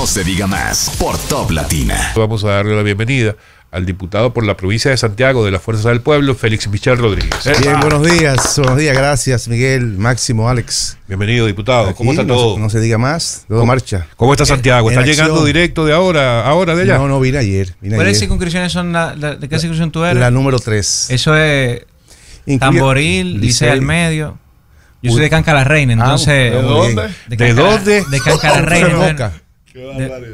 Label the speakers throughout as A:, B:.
A: No se diga más por Top
B: Latina. Vamos a darle la bienvenida al diputado por la provincia de Santiago de las Fuerzas del Pueblo, Félix Michel Rodríguez. Bien,
A: buenos días, buenos días, gracias Miguel, Máximo, Alex. Bienvenido, diputado. ¿Cómo está todo? No, se diga más, todo marcha. ¿Cómo está Santiago? ¿Está llegando directo de ahora, ahora de allá? No, no, vine ayer. ¿Cuáles
C: circunscripciones son de qué tú eres? La
A: número 3. Eso es Tamboril, dice al
C: Medio. Yo soy de ah, entonces. ¿De dónde? ¿De, dónde? De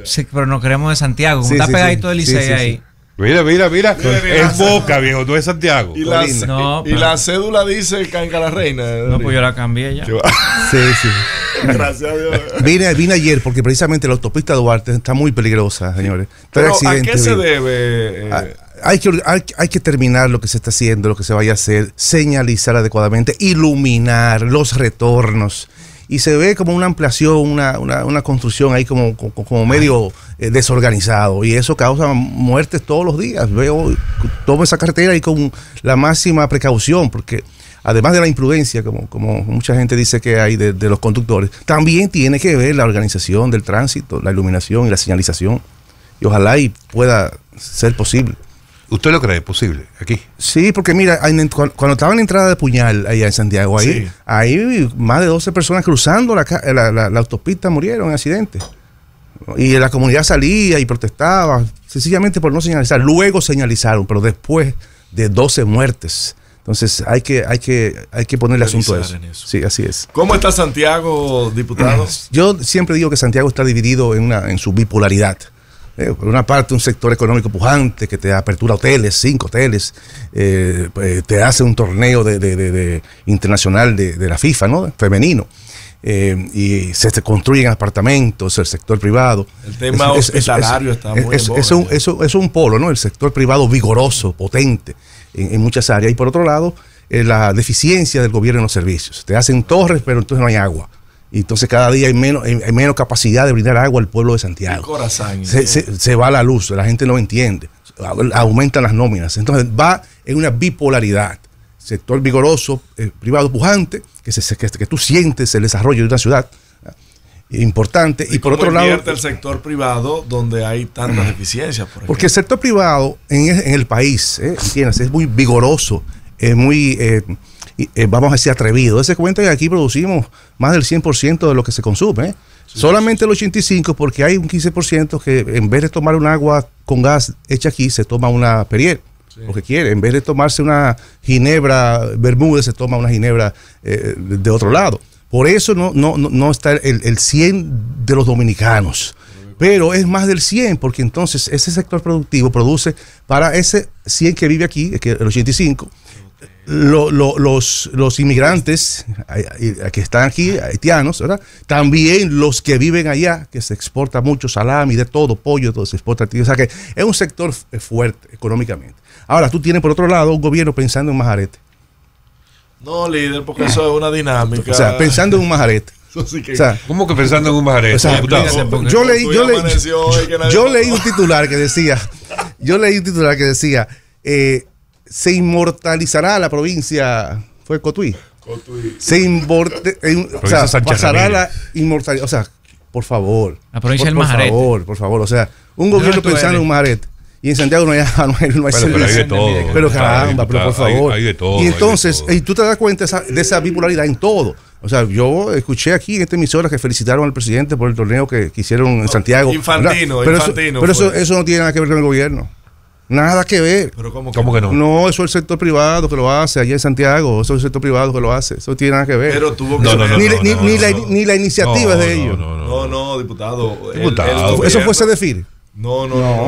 C: sí, pero nos queremos de Santiago. Sí, está pegadito el Licey ahí. Mira, mira, mira. es Boca,
D: viejo, no es Santiago. Y la, cédula dice Canga la Reina. Eh, no, pues yo la cambié ya. Sí, sí. Gracias a Dios.
A: Vine, vine, ayer porque precisamente la autopista Duarte está muy peligrosa, señores. Pero, ¿A qué se
D: debe? Eh, ah,
A: hay, que terminar lo que se está haciendo, lo que se vaya a hacer, señalizar adecuadamente, iluminar los retornos y se ve como una ampliación, una, una, una construcción ahí como, como, medio eh, desorganizado y eso causa muertes todos los días. Veo, tomo esa carretera ahí con la máxima precaución porque además de la imprudencia, como, como mucha gente dice que hay de, de, los conductores, también tiene que ver la organización del tránsito, la iluminación y la señalización. Y ojalá y pueda ser posible. ¿Usted lo cree posible aquí? Sí, porque mira, cuando estaba en la entrada de Puñal, allá en Santiago, ahí, más de 12 personas cruzando la, autopista murieron en accidente Y la comunidad salía y protestaba, sencillamente por no señalizar. Luego señalizaron, pero después de 12 muertes. Entonces hay que, hay que, hay que ponerle asunto a eso. Sí, así es.
D: ¿Cómo está Santiago, diputados?
A: Yo siempre digo que Santiago está dividido en, una, en su bipolaridad. Eh, por una parte, un sector económico pujante que te apertura hoteles, cinco hoteles, eh, eh, te hace un torneo de, internacional de, la FIFA, ¿no? Femenino. y se construyen apartamentos, el sector privado. El tema es, salario salario está muy es, un, es, un polo, ¿no? El sector privado vigoroso, potente en, en muchas áreas. Y por otro lado, la deficiencia del gobierno en los servicios. Te hacen torres, pero entonces no hay agua. Y entonces cada día hay menos, hay menos capacidad de brindar agua al pueblo de Santiago.
D: Corazón, se,
A: se, se, va la luz, la gente no entiende. Aumentan las nóminas. Entonces va en una bipolaridad. Sector vigoroso, eh, privado pujante, que, se, que, tú sientes el desarrollo de una ciudad importante. Y, por otro lado.
D: el sector privado donde hay tantas deficiencias? porque
A: el sector privado en, el país, eh, ¿entiendes? Es muy vigoroso, es muy. Eh, eh, vamos a decir, atrevido. Ese cuenta que aquí producimos más del 100% de lo que se consume. ¿eh? Solamente el 85% porque hay un 15% que en vez de tomar un agua con gas hecha aquí, se toma una Perrier. Lo que quiere, en vez de tomarse una ginebra Bermúdez, se toma una ginebra eh, de otro lado. Por eso no, no, no está el, 100 de los dominicanos pero es más del 100, porque entonces ese sector productivo produce para ese 100 que vive aquí, que el 85, los, inmigrantes que están aquí, haitianos, ¿verdad? También los que viven allá, que se exporta mucho salami, de todo, pollo, todo se exporta. O sea que es un sector eh, fuerte económicamente. Ahora, tú tienes por otro lado un gobierno pensando en majarete.
D: No, líder, porque eso es una dinámica. O sea, pensando
A: en un majarete. o sea,
D: ¿Cómo que pensando en un majarete? yo, leí, yo leí un
A: titular que decía, yo leí un titular que decía, eh, se inmortalizará la provincia, fue Cotuí. Se inmortalizará eh, o sea, pasará la inmortalidad. O sea, por favor. La provincia del Majaret Por favor, por favor. O sea, un gobierno pensando en un Y en Santiago no hay, no hay, servicio. Pero de todo. Pero caramba, pero por favor. de todo, y entonces, y tú te das cuenta de esa, bipolaridad en todo. O sea, yo escuché aquí en esta emisora que felicitaron al presidente por el torneo que, hicieron en Santiago. Infantino, infantino. pero eso, eso no tiene nada que ver con el gobierno. Nada que ver. Pero ¿cómo que, no? No, eso es el sector privado que lo hace allá en Santiago. Eso es el sector privado que lo hace. Eso
D: tiene nada que ver. Pero tuvo que ni, la, iniciativa es iniciativa de ellos. No, no, diputado. diputado. eso fue decir. No,
B: no, no,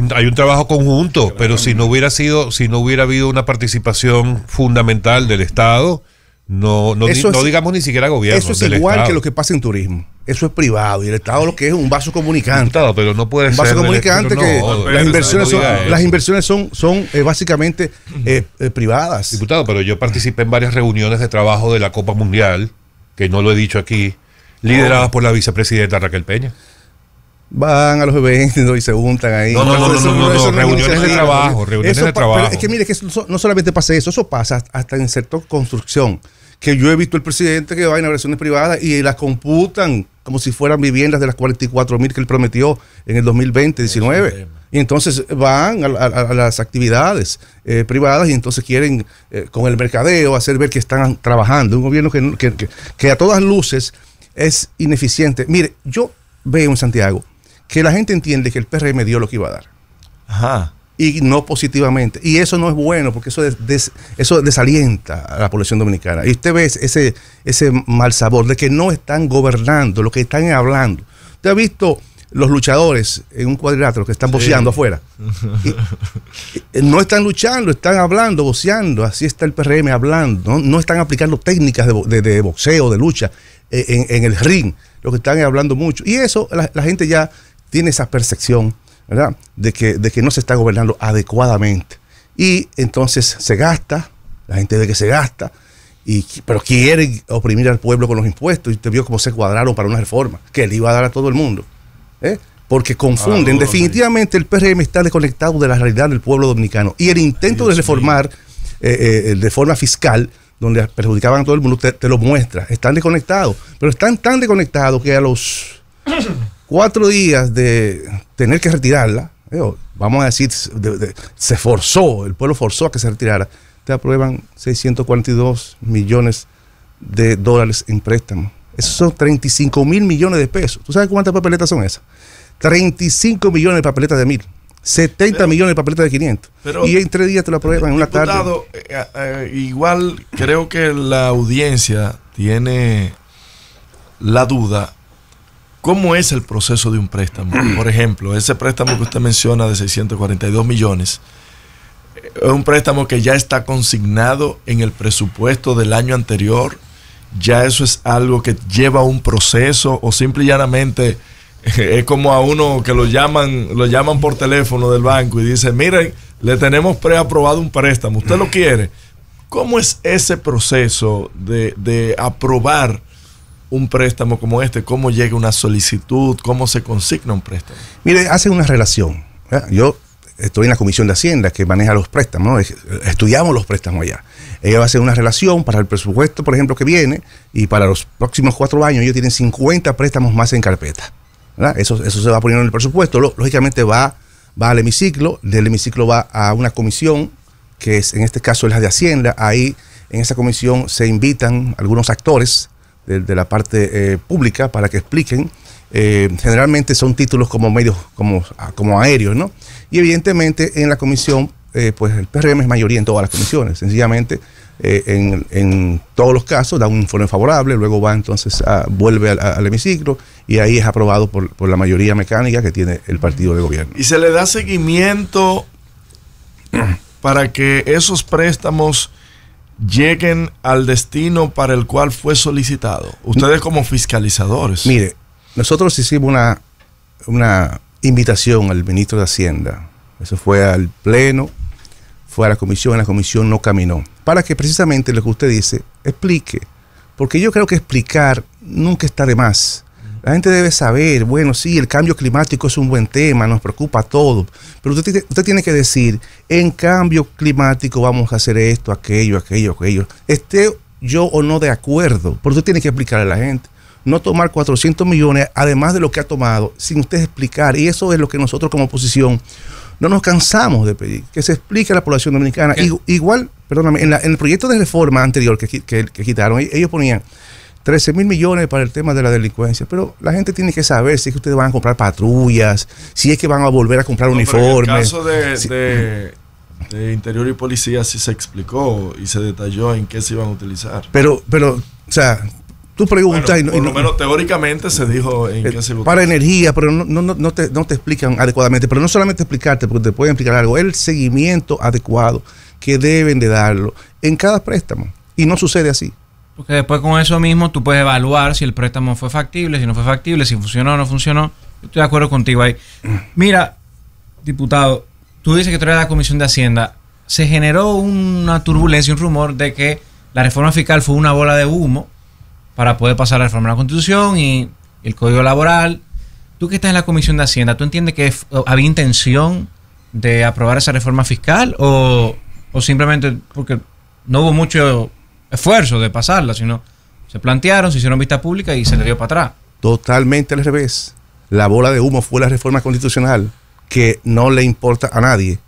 B: no. hay un trabajo conjunto, pero si no hubiera sido, si no hubiera habido una participación fundamental del Estado, no, no, digamos ni siquiera gobierno. Eso es igual que lo
A: que pasa en turismo eso es privado y el Estado lo que es un vaso comunicante. pero no puede un vaso comunicante que las inversiones son, las inversiones son, eh, básicamente eh, eh, privadas.
B: Diputado, pero yo participé en varias reuniones de trabajo de la Copa Mundial, que no lo he dicho aquí, lideradas por la vicepresidenta Raquel Peña.
A: Van a los eventos y se juntan ahí. No, no, no, no, reuniones de trabajo, reuniones de trabajo. es que mire, que no solamente pasa eso, eso pasa hasta en el sector construcción que yo he visto el presidente que va a inversiones privadas y las computan como si fueran viviendas de las 44 mil que él prometió en el 2020-19. Y entonces van a, las actividades eh, privadas y entonces quieren eh, con el mercadeo hacer ver que están trabajando. Un gobierno que, que, que a todas luces es ineficiente. Mire, yo veo en Santiago que la gente entiende que el PRM dio lo que iba a dar. Ajá y no positivamente. Y eso no es bueno porque eso, eso desalienta a la población dominicana. Y usted ve ese, ese mal sabor de que no están gobernando, lo que están hablando. Usted ha visto los luchadores en un cuadrilátero que están boceando afuera. no están luchando, están hablando, boceando. Así está el PRM hablando. No, están aplicando técnicas de, boxeo, de lucha en, el ring. Lo que están hablando mucho. Y eso la gente ya tiene esa percepción ¿verdad? De que, de que no se está gobernando adecuadamente. Y entonces se gasta, la gente de que se gasta, y, pero quiere oprimir al pueblo con los impuestos. Y te vio cómo se cuadraron para una reforma que le iba a dar a todo el mundo. ¿eh? Porque confunden. Definitivamente el PRM está desconectado de la realidad del pueblo dominicano. Y el intento de reformar de eh, eh, forma fiscal donde perjudicaban a todo el mundo, te, te, lo muestra. Están desconectados, pero están tan desconectados que a los cuatro días de tener que retirarla, eh, vamos a decir, se forzó, el pueblo forzó a que se retirara, te aprueban 642 millones de dólares en préstamo. Esos son 35 mil millones de pesos. ¿Tú sabes cuántas papeletas son esas? 35 millones de papeletas de mil. 70 millones de papeletas de 500. y en tres días te lo aprueban en una tarde.
D: Eh, eh, igual creo que la audiencia tiene la duda ¿Cómo es el proceso de un préstamo? Por ejemplo, ese préstamo que usted menciona de 642 millones, es un préstamo que ya está consignado en el presupuesto del año anterior, ya eso es algo que lleva un proceso o simple y llanamente es como a uno que lo llaman, lo llaman por teléfono del banco y dice, miren, le tenemos preaprobado un préstamo, ¿usted lo quiere? ¿Cómo es ese proceso de, de aprobar un préstamo como este? ¿Cómo llega una solicitud? ¿Cómo se consigna un préstamo?
A: Mire, hacen una relación. Yo estoy en la Comisión de Hacienda que maneja los préstamos, estudiamos los préstamos allá. a hacer una relación para el presupuesto, por ejemplo, que viene y para los próximos cuatro años ellos tienen 50 préstamos más en carpeta. Eso, eso se va poniendo en el presupuesto. Lógicamente va, va al hemiciclo, del hemiciclo va a una comisión, que es en este caso es la de Hacienda. Ahí en esa comisión se invitan algunos actores de, la parte eh, pública para que expliquen. Eh, generalmente son títulos como medios, ah, como, aéreos, ¿no? Y evidentemente en la comisión, eh, pues el PRM es mayoría en todas las comisiones. Sencillamente, en, todos los casos da un informe favorable, luego va entonces, vuelve al, hemiciclo y ahí es aprobado por, por la mayoría mecánica que tiene el partido de gobierno.
D: Y se le da seguimiento para que esos préstamos lleguen al destino para el cual fue solicitado? Ustedes como fiscalizadores. Mire, nosotros hicimos
A: una, invitación al ministro de Hacienda. Eso fue al Pleno, fue a la comisión, la comisión no caminó. Para que precisamente lo que usted dice explique. Porque yo creo que explicar nunca está de más. La gente debe saber, bueno, sí, el cambio climático es un buen tema, nos preocupa a todos, pero usted, tiene que decir, en cambio climático vamos a hacer esto, aquello, aquello, aquello. Esté yo o no de acuerdo, porque usted tiene que explicarle a la gente. No tomar 400 millones, además de lo que ha tomado, sin usted explicar. Y eso es lo que nosotros como oposición no nos cansamos de pedir, que se explique a la población dominicana. Igual, perdóname, en, el proyecto de reforma anterior que, que quitaron, ellos ponían 13 mil millones para el tema de la delincuencia. Pero la gente tiene que saber si es que ustedes van a comprar patrullas, si es que van a volver a comprar uniformes. En el caso
D: de, Interior y Policía sí se explicó y se detalló en qué se iban a utilizar.
A: Pero, pero o sea, tú
D: preguntas y no, Por lo menos teóricamente se dijo en qué se utilizar. Eh, para
A: energía, pero no, te, no te explican adecuadamente. Pero no solamente explicarte, porque te pueden explicar algo, el seguimiento adecuado que deben de darlo en cada préstamo. Y no sucede así.
C: Porque después con eso mismo tú puedes evaluar si el préstamo fue factible, si no fue factible, si funcionó o no funcionó. estoy de acuerdo contigo ahí. Mira, diputado, tú dices que tú eres la Comisión de Hacienda. Se generó una turbulencia, un rumor de que la reforma fiscal fue una bola de humo para poder pasar la reforma de la Constitución y el Código Laboral. Tú que estás en la Comisión de Hacienda, ¿tú entiendes que había intención de aprobar esa reforma fiscal o, o simplemente porque no hubo mucho esfuerzo de pasarla, sino se plantearon, se hicieron vista pública y se le dio para atrás.
A: Totalmente al revés. La bola de humo fue la reforma constitucional que no le importa a nadie.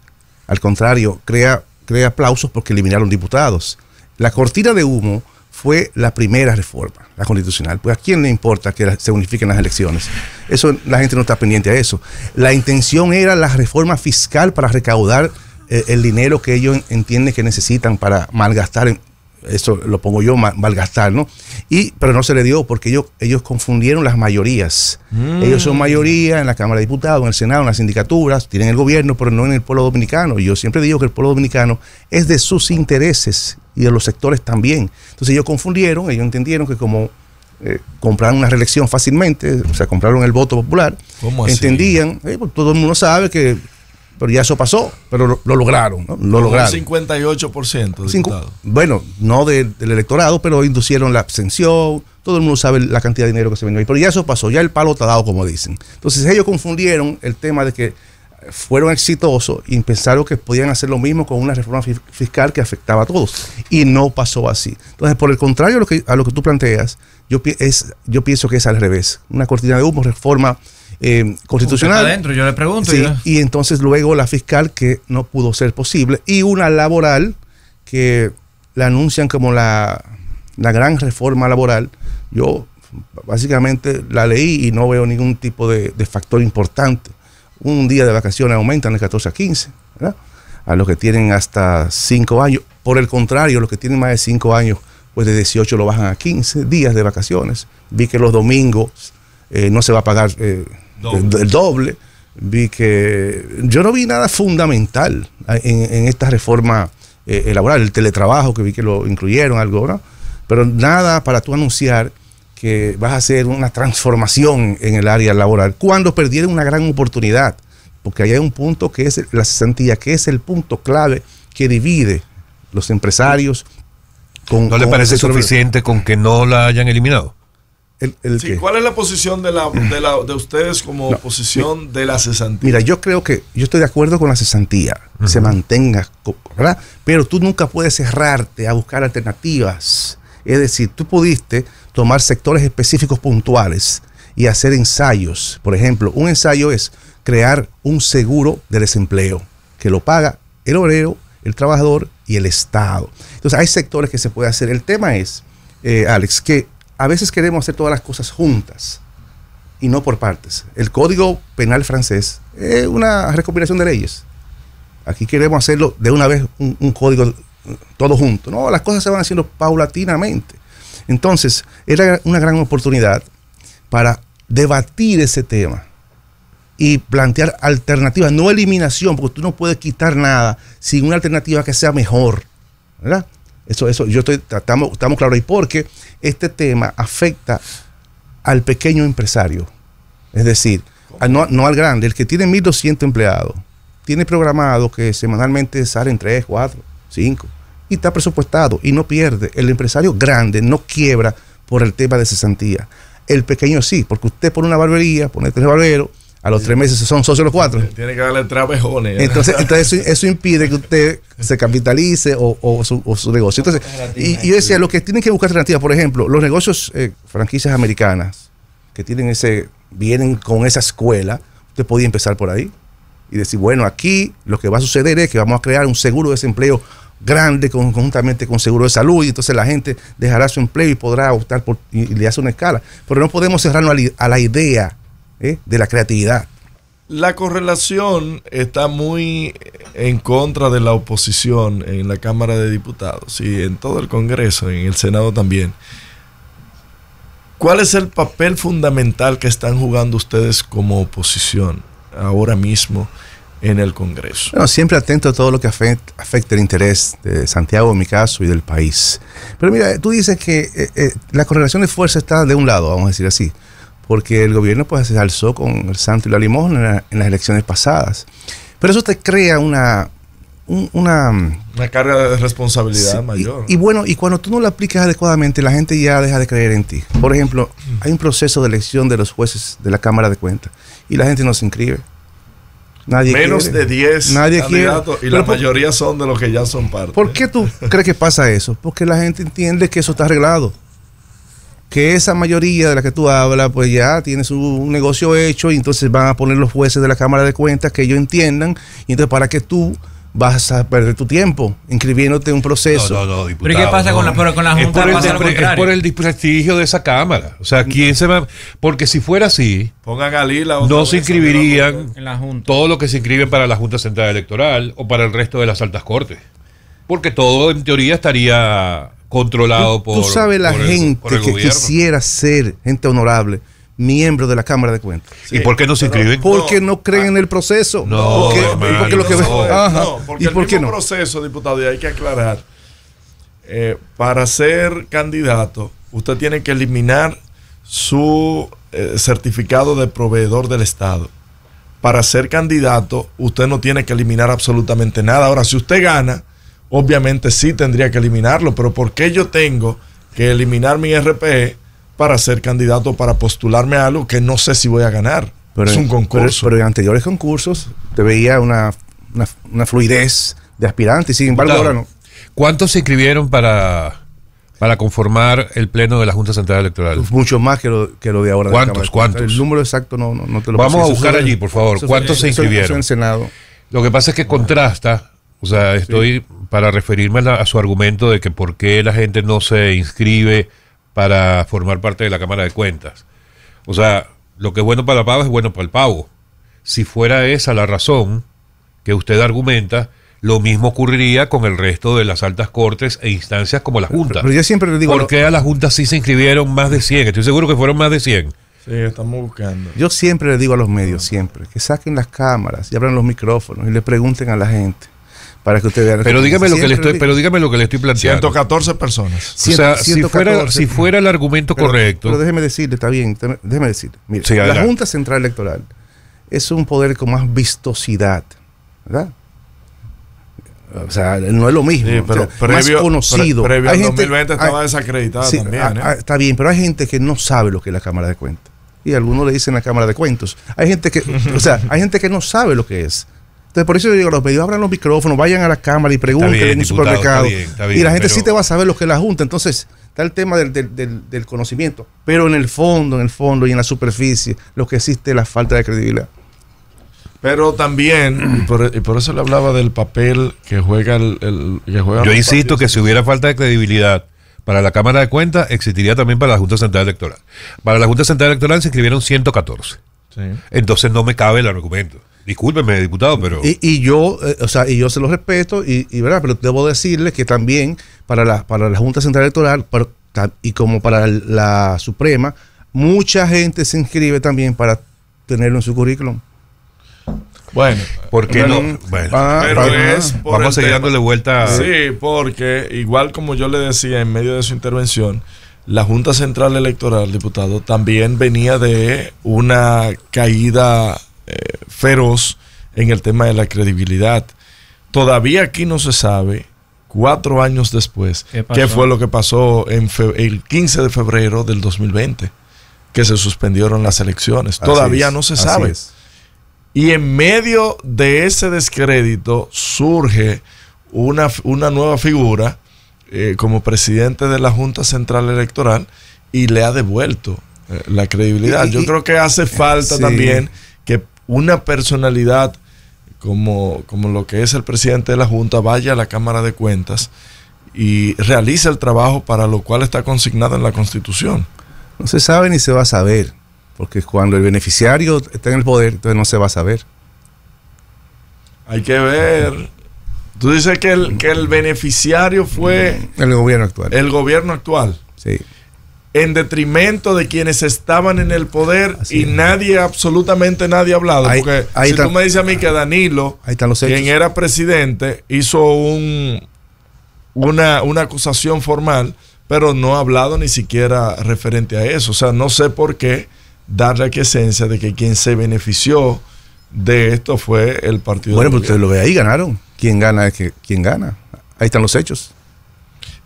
A: Al contrario, crea, crea aplausos porque eliminaron diputados. La cortina de humo fue la primera reforma, la constitucional. Pues a quién le importa que se unifiquen las elecciones. Eso la gente no está pendiente a eso. La intención era la reforma fiscal para recaudar eh, el dinero que ellos entienden que necesitan para malgastar en, eso lo pongo yo, malgastar, ¿no? Y, pero no se le dio porque ellos, confundieron las mayorías. Mm. Ellos son mayoría en la Cámara de Diputados, en el Senado, en las sindicaturas, tienen el gobierno, pero no en el pueblo dominicano. Y yo siempre digo que el pueblo dominicano es de sus intereses y de los sectores también. Entonces ellos confundieron, ellos entendieron que como eh, compraron una reelección fácilmente, o sea, compraron el voto popular,
D: entendían,
A: eh, pues, todo el mundo sabe que pero ya eso pasó, pero lo, lo lograron, ¿no? Lo lograron. Un
D: 58%.
A: bueno, no del electorado, pero inducieron la abstención, todo el mundo sabe la cantidad de dinero que se vendió ahí, pero ya eso pasó, ya el palo está dado, como dicen. Entonces ellos confundieron el tema de que fueron exitosos y pensaron que podían hacer lo mismo con una reforma fiscal que afectaba a todos. Y no pasó así. Entonces, por el contrario a lo que, a lo que tú planteas, yo, es, yo pienso que es al revés. Una cortina de humo, reforma eh, constitucional. Adentro, yo le pregunto. y, entonces luego la fiscal que no pudo ser posible. Y una laboral que la anuncian como la, gran reforma laboral. Yo básicamente la leí y no veo ningún tipo de, de factor importante un día de vacaciones aumentan de 14 a 15, ¿verdad? A los que tienen hasta 5 años. Por el contrario, los que tienen más de 5 años, pues de 18 lo bajan a 15 días de vacaciones. Vi que los domingos eh, no se va a pagar eh, el doble. Vi que yo no vi nada fundamental en, esta reforma eh, laboral, el teletrabajo, que vi que lo incluyeron, algo, ¿no? Pero nada para tú anunciar que vas a hacer una transformación en el área laboral, cuando perdieron una gran oportunidad, porque ahí hay un punto que es la cesantía, que es el punto clave que divide los empresarios con... ¿No le parece suficiente con que no la hayan eliminado? sí,
D: ¿Cuál es la posición de, ustedes como posición de la cesantía?
A: Mira, yo creo que yo estoy de acuerdo con la cesantía, se mantenga, ¿verdad? Pero tú nunca puedes cerrarte a buscar alternativas. Es decir, tú pudiste tomar sectores específicos puntuales y hacer ensayos. Por ejemplo, un ensayo es crear un seguro de desempleo que lo paga el obrero, el trabajador y el Estado. Entonces hay sectores que se puede hacer. El tema es, eh, Alex, que a veces queremos hacer todas las cosas juntas y no por partes. El Código Penal francés es una recopilación de leyes. Aquí queremos hacerlo de una vez un código eh, todo junto. No, las cosas se van haciendo paulatinamente. Entonces, era una gran oportunidad para debatir ese tema y plantear alternativas, no eliminación, porque tú no puedes quitar nada sin una alternativa que sea mejor. ¿Verdad? Eso, eso, yo estoy, estamos, estamos claros ahí, porque este tema afecta al pequeño empresario, es decir, no, al grande, el que tiene 1.200 empleados, tiene programado que semanalmente salen 3, 4, 5 y está presupuestado y no pierde. El empresario grande no quiebra por el tema de cesantía. El pequeño sí, porque usted pone una barbería, pone tres barberos, a los tres meses son socios los cuatro. Tiene que darle Entonces, entonces eso, impide que usted se capitalice o, su, negocio. Entonces, y, yo decía, Lo que tienen que buscar alternativas, por ejemplo, los negocios, eh, franquicias americanas, que tienen ese, vienen con esa escuela, usted podía empezar por ahí y decir, bueno, aquí lo que va a suceder es que vamos a crear un seguro de desempleo grande conjuntamente con seguro de salud y entonces la gente dejará su empleo y podrá optar por y, le hace una escala. Pero no podemos cerrarnos a, la idea ¿eh? de la
D: creatividad. La correlación está muy en contra de la oposición en la Cámara de Diputados y en todo el Congreso, en el Senado también. ¿Cuál es el papel fundamental que están jugando ustedes como oposición ahora mismo en el Congreso. Bueno, siempre atento a todo lo que afecta,
A: el interés de Santiago, en mi caso, y del país. Pero mira, tú dices que eh, eh, la correlación de fuerza está de un lado, vamos a decir así, porque el gobierno pues, se alzó con el santo y la limosna en, las elecciones pasadas. Pero eso te crea una... una,
D: una, carga de responsabilidad mayor. Y,
A: y, bueno, y cuando tú no la aplicas adecuadamente, la gente ya deja de creer en ti. Por ejemplo, hay un proceso de elección de los jueces de la Cámara de Cuentas y la gente no se inscribe Nadie Menos de 10 candidatos y la
D: mayoría son de los que ya son parte. ¿Por qué tú
A: crees que pasa eso? Porque la gente entiende que eso está arreglado. Que esa mayoría de la que tú hablas, pues ya tiene su negocio hecho y entonces van a poner los jueces de la Cámara de Cuentas que ellos entiendan. Y entonces, para que tú vas a perder tu tiempo inscribiéndote en un proceso. No, no,
C: pero ¿qué pasa con la, Junta? Es por,
B: el, desprestigio de esa Cámara. O sea, ¿quién se va? Porque si fuera así, Pongan a no se inscribirían todo lo que se inscriben para la Junta Central Electoral o para el resto de las altas cortes. Porque todo, en teoría, estaría controlado por. Tú sabes la gente que quisiera
A: ser gente honorable Miembro de la Cámara de Cuentas. ¿Y por qué no se inscriben? Porque no, creen ah, en el proceso. No, porque, porque lo
D: que no, el proceso, diputado, y hay que aclarar, eh, para ser candidato, usted tiene que eliminar su eh, certificado de proveedor del Estado. Para ser candidato, usted no tiene que eliminar absolutamente nada. Ahora, si usted gana, obviamente sí tendría que eliminarlo, pero ¿por qué yo tengo que eliminar mi RPE? para ser candidato, para postularme a algo que no sé si voy a ganar. es un concurso.
A: Pero, en anteriores concursos te veía una,
D: fluidez
A: de aspirantes, sin embargo ahora no.
B: ¿Cuántos se inscribieron para, para conformar el
A: pleno de la Junta Central Electoral? Pues Muchos más que lo, que lo de ahora. ¿Cuántos? ¿Cuántos? El número exacto no, no, no te lo Vamos a buscar allí, por favor. ¿Cuántos se inscribieron?
B: Senado. Lo que pasa es que contrasta, o sea, estoy para referirme a, su argumento de que por qué la gente no se inscribe para formar parte de la Cámara de Cuentas. O sea, lo que es bueno para la pavo es bueno para el pavo. Si fuera esa la razón que usted argumenta, lo mismo ocurriría con el resto de las altas cortes e instancias como la Junta. Pero, siempre le digo. ¿Por qué a la Junta sí se inscribieron más de 100? Estoy seguro que fueron más de 100.
D: Sí, estamos buscando.
A: Yo siempre le digo a los medios, siempre, que saquen las cámaras y abran los micrófonos y le pregunten a la gente para que ustedes. Pero dígame lo que le estoy, pero
D: dígame lo que le estoy planteando. 114 personas. si
A: fuera, el argumento correcto. Pero déjeme decirle, está bien, déjeme decir la Junta Central Electoral es un poder con más vistosidad, ¿verdad? O sea, no es lo mismo. pero más conocido. previo hay 2020 estaba desacreditada también. Ah, ¿eh? ah, está bien, pero hay gente que no sabe lo que es la Cámara de Cuentas. Y algunos le dicen la Cámara de Cuentos. Hay gente que, o sea, hay gente que no sabe lo que es. Entonces, por eso yo digo, los medios abran los micrófonos, vayan a la cámara y pregunten en un supermercado. y la gente sí te va a saber lo que es la Junta. Entonces, está el tema del, conocimiento. Pero en el fondo, en el fondo y en la superficie, lo que existe es la falta de credibilidad.
D: Pero también,
A: y por, eso le hablaba del papel que
B: juega el. yo insisto que si hubiera falta de credibilidad para la Cámara de Cuentas, existiría también para la Junta Central Electoral. Para la Junta Central Electoral se inscribieron 114. Entonces no me cabe el argumento. Discúlpeme, diputado, pero.
A: Y, yo, eh, o sea, y yo se lo respeto, y, verdad, pero debo decirle que también para la, para la Junta Central Electoral y como para la Suprema, mucha gente se inscribe también para tenerlo en su currículum. Bueno,
B: porque no? Bueno, ah, vamos a seguir
D: dándole vuelta. A... Sí, porque igual como yo le decía en medio de su intervención, la Junta Central Electoral, diputado, también venía de una caída feroz en el tema de la credibilidad. Todavía aquí no se sabe, cuatro años después, qué, fue lo que pasó el 15 de febrero del 2020, que se suspendieron las elecciones. Todavía no se sabe. Y en medio de ese descrédito surge una, una nueva figura eh, como presidente de la Junta Central Electoral y le ha devuelto eh, la credibilidad. Yo creo que hace falta también una personalidad como, como lo que es el presidente de la Junta vaya a la Cámara de Cuentas y realiza el trabajo para lo cual está consignado en la Constitución.
A: No se sabe ni se va a saber, porque cuando el beneficiario está en el poder, entonces no se va a saber.
D: Hay que ver. Tú dices que el, que el beneficiario fue... El gobierno actual. El gobierno actual. Sí en detrimento de quienes estaban en el poder y nadie, absolutamente nadie ha hablado. porque si tú me dices a mí que Danilo, quien era presidente, hizo un, una, acusación formal, pero no ha hablado ni siquiera referente a eso. O sea, no sé por qué darle aquí esencia de que quien se benefició de esto fue el partido. Bueno, pues usted lo ve ahí, ganaron. Quien gana es que, quien
A: gana. Ahí están los hechos.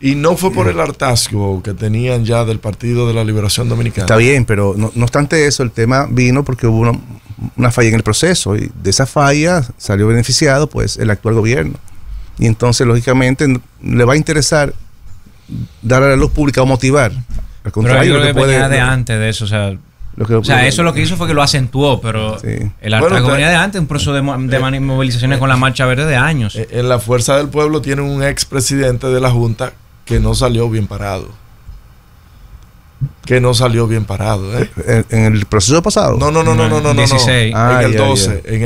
D: Y no fue por el hartazgo que tenían ya del Partido de la Liberación Dominicana. Está
A: bien, pero no, obstante eso, el tema vino porque hubo una, falla en el proceso y de esa falla salió beneficiado pues el actual gobierno. Y entonces, lógicamente, le va a interesar dar a la luz pública o motivar.
C: Al contrario, pero lo que venía de antes de eso, o sea, eso lo que hizo fue que lo acentuó, pero el hartazgo venía de antes, un proceso de, eh, movilizaciones eh, con la Marcha Verde de años. Eh, en la Fuerza del
D: Pueblo tiene un expresidente de la Junta que no salió bien parado. Que no salió bien parado. ¿eh? ¿En, el proceso pasado? No, no, no, no, no, no. en, el 12, ah, en el 12, en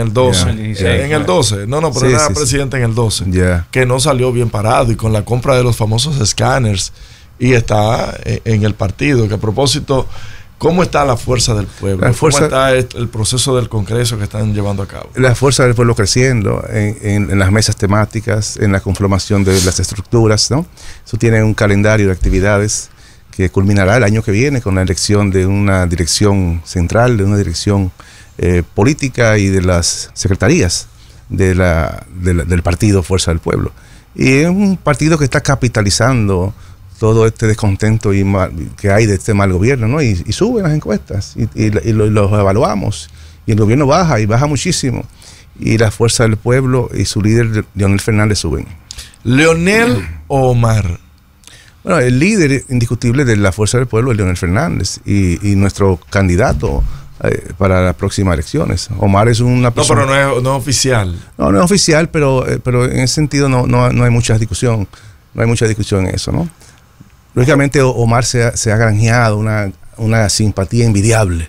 D: el 12. No, no, pero era presidente en el 12. Que no salió bien parado y con la compra de los famosos escáneres y está eh, en el partido. Que a propósito, ¿Cómo está la fuerza del pueblo? ¿Cómo está el proceso del Congreso que están llevando a cabo?
A: La fuerza del pueblo creciendo en, las mesas temáticas, en la conformación de las estructuras, ¿no? Eso tiene un calendario de actividades que culminará el año que viene con la elección de una dirección central, de una dirección eh, política y de las secretarías de la, del partido Fuerza del Pueblo. Y es un partido que está capitalizando todo este descontento y que hay de este mal gobierno, ¿no? Y, suben las encuestas y, los evaluamos. Y el gobierno baja y baja muchísimo. Y la fuerza del pueblo y su líder, Leonel Fernández, suben. ¿Leonel o Omar? Bueno, el líder indiscutible de la fuerza del pueblo es Leonel Fernández y, nuestro candidato eh, para las próximas elecciones. Omar es una persona... No,
D: pero no es, oficial.
A: No, no es oficial, pero, eh, pero en ese sentido no hay mucha discusión. No hay mucha discusión en eso, ¿no? Lógicamente Omar se ha, granjeado una, simpatía envidiable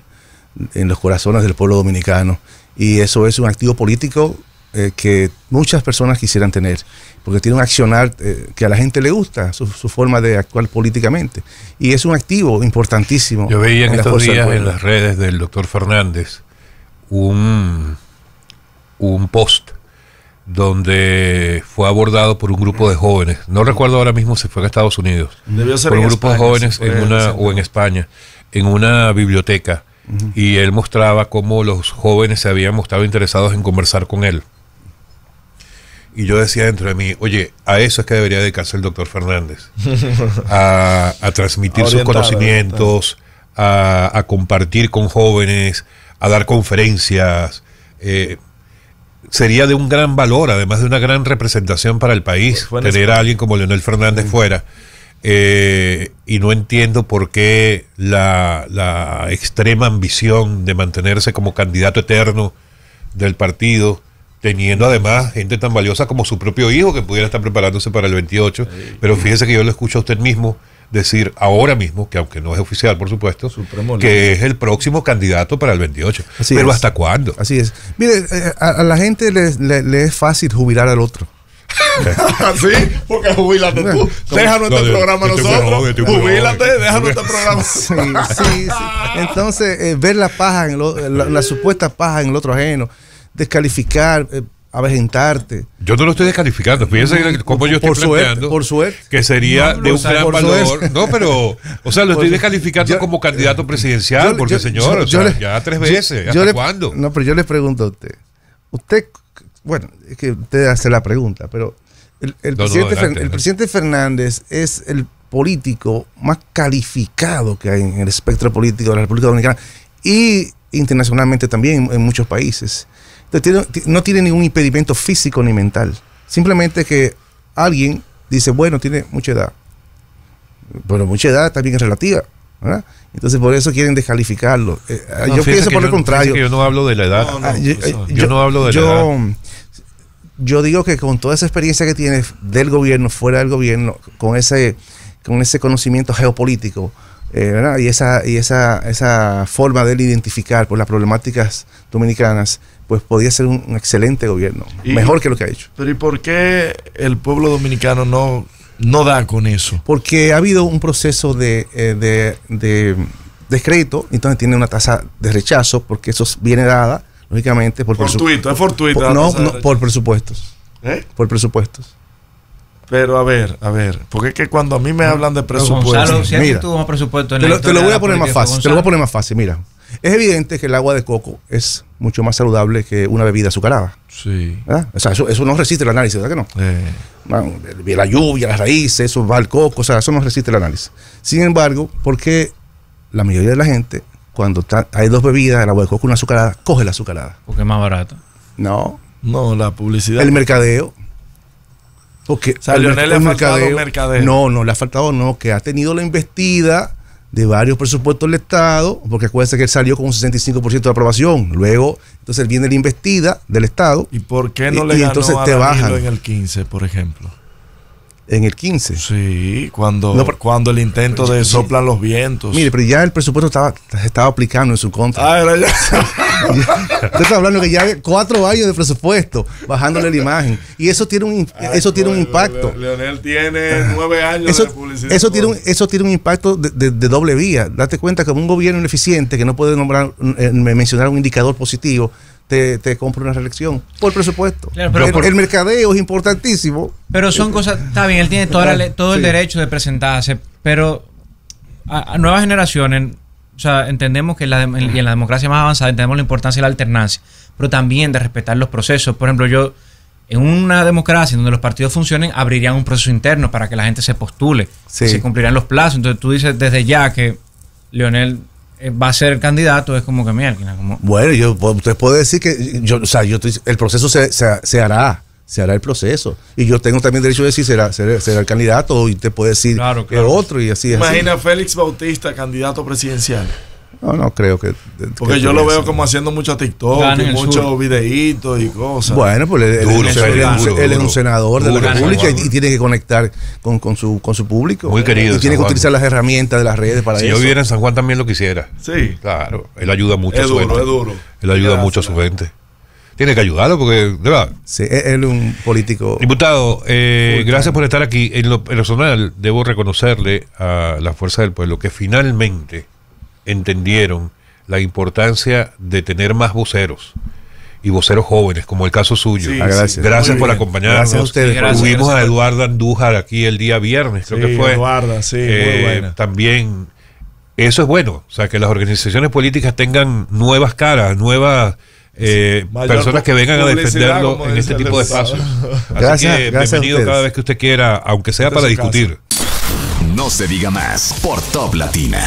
A: en los corazones del pueblo dominicano y eso es un activo político eh, que muchas personas quisieran tener, porque tiene un accionar eh, que a la gente le gusta, su, forma de actuar políticamente. Y es un activo importantísimo. Yo veía en, estos días en las
B: redes del doctor Fernández un, un post donde fue abordado por un grupo de jóvenes. No recuerdo ahora mismo si fue en Estados Unidos. Debió ser por un grupo de jóvenes en una o en España, en una biblioteca. Y él mostraba cómo los jóvenes se habían mostrado interesados en conversar con él. Y yo decía dentro de mí, oye, a eso es que debería dedicarse el doctor Fernández,
C: a,
B: transmitir sus conocimientos, a, compartir con jóvenes, a dar conferencias. Eh, sería de un gran valor, además de una gran representación para el país, tener a alguien como Leonel Fernández fuera. Eh, y no entiendo por qué la, la, extrema ambición de mantenerse como candidato eterno del partido, teniendo además gente tan valiosa como su propio hijo que pudiera estar preparándose para el 28. Pero fíjese que yo lo escucho a usted mismo decir ahora mismo, que aunque no es oficial, por supuesto, Supremo, que es el próximo candidato para el 28. Pero ¿hasta cuándo?
A: Así es. Mire, eh, a, la gente le, es fácil jubilar al otro.
D: así porque jubilate tú. Déjanos este programa nosotros. Jubilate, déjanos nuestro programa. Sí,
B: sí,
A: sí. Entonces, eh, ver la paja, en la, supuesta paja en el otro ajeno, descalificar, eh, avejentarte.
B: Yo no lo estoy descalificando. Fíjense cómo yo estoy por por suerte. Que sería de un gran valor. No, pero. O sea, lo estoy descalificando como candidato presidencial, porque señor, ya tres veces. ¿Hasta
A: cuándo? No, pero yo le pregunto a usted. Usted, bueno, es que usted hace la pregunta, pero el, presidente, Fernández es el político más calificado que hay en el espectro político de la República Dominicana y internacionalmente también en, en muchos países no tiene ningún impedimento físico ni mental. Simplemente que alguien dice, bueno, tiene mucha edad. Pero mucha edad también es relativa. Entonces por eso quieren descalificarlo. Eh, yo pienso por el contrario. yo no hablo de la edad. Ah, eh, yo, no hablo de la edad. Yo digo que con toda esa experiencia que tiene del gobierno, fuera del gobierno, con ese, con ese conocimiento geopolítico, eh, y, esa, y esa, esa forma de identificar por las problemáticas dominicanas, pues podría ser un, excelente gobierno, mejor que lo que ha hecho.
D: Pero ¿y por qué el pueblo dominicano no, no da con eso? Porque ha habido un proceso de, eh,
A: de, descrédito, entonces tiene una tasa de rechazo, porque eso viene dada, lógicamente, por fortuito, es fortuito. no, no por presupuestos. ¿Eh? Por presupuestos.
D: Pero a ver, a ver, porque es que cuando a mí me hablan de presupuesto. Gonzalo, si mira,
C: tuvo más presupuesto en
A: te, lo, te lo voy a poner más fácil, te lo voy a poner más fácil, mira. Es evidente que el agua de coco es mucho más saludable que una bebida azucarada. Sí. O sea, eso, no resiste el análisis, ¿verdad que no? Eh. la lluvia, las raíces, eso va al coco, o sea, eso no resiste el análisis. Sin embargo, ¿por qué la mayoría de la gente, cuando hay dos bebidas, el agua de coco y una azucarada, coge la azucarada.
D: Porque es más barata. No. No, la publicidad. El mercadeo.
A: Porque o sea, Leonel le ha faltado mercadeo. No, no, le ha faltado no, que ha tenido la investida de varios presupuestos del Estado, porque acuérdense que él salió con un 65% de aprobación. Luego, entonces viene la investida del Estado. ¿Y por qué no le ganó entonces te bajan. en
D: el 15, por ejemplo? En el 15. Sí, cuando, cuando el intento de soplan los vientos. Mire, pero
A: ya el presupuesto estaba, estaba aplicando en su contra.
D: Ah, era ya.
A: Usted está hablando que ya cuatro años de presupuesto bajándole la imagen. Y eso tiene un, eso tiene un impacto.
D: Leonel tiene nueve años eso, de publicidad. Eso tiene, un,
A: eso tiene un impacto de, doble vía. Date cuenta que un gobierno ineficiente que no puede nombrar, eh, mencionar un indicador positivo, te, te compra una reelección por presupuesto. pero el, mercadeo es importantísimo. Pero son eh, cosas, está bien, él tiene todo el derecho
C: de presentarse, pero a nuevas generaciones o sea, entendemos que en la, democracia más avanzada entendemos la importancia de la alternancia, pero también de respetar los procesos. Por ejemplo, yo, en una democracia donde los partidos funcionen, abrirían un proceso interno para que la gente se postule, se cumplirán los plazos. Entonces tú dices desde ya que Leonel eh, va a ser candidato, es como que mierda. Como...
A: Bueno, yo, usted puede decir que yo, o sea, yo el proceso se, se, se hará se hará el proceso. Y yo tengo también derecho de decir, será, será, el candidato y te puede decir claro, otro y así es. Imagina
D: Félix Bautista, candidato presidencial.
A: No, no creo que. Porque yo lo veo
D: como haciendo mucho TikTok y muchos videitos y cosas. Bueno, pues él, es un senador de la República y,
A: tiene que conectar con, con, su, con su público. Muy querido. Y tiene que utilizar las herramientas de las redes para eso. yo
B: viviera en San Juan también lo quisiera. Sí. Claro. Él ayuda mucho Él ayuda mucho a su gente tiene que ayudarlo porque, de verdad. Sí, e- él es un político. Diputado, eh, gracias por estar aquí. En lo personal, debo reconocerle a la Fuerza del Pueblo que finalmente entendieron la importancia de tener más voceros y voceros jóvenes, como el caso suyo. Ah, gracias, por acompañarnos. Gracias a ustedes. Tuvimos a Eduardo Andújar aquí el día viernes, creo que fue. Eduardo sí, eh, También eso es bueno, o sea, que las organizaciones políticas tengan nuevas caras, nuevas eh, personas que vengan a defenderlo en este tipo de espacios. Así que bienvenido cada vez que usted quiera, aunque sea para discutir. No se diga más por Top Latina.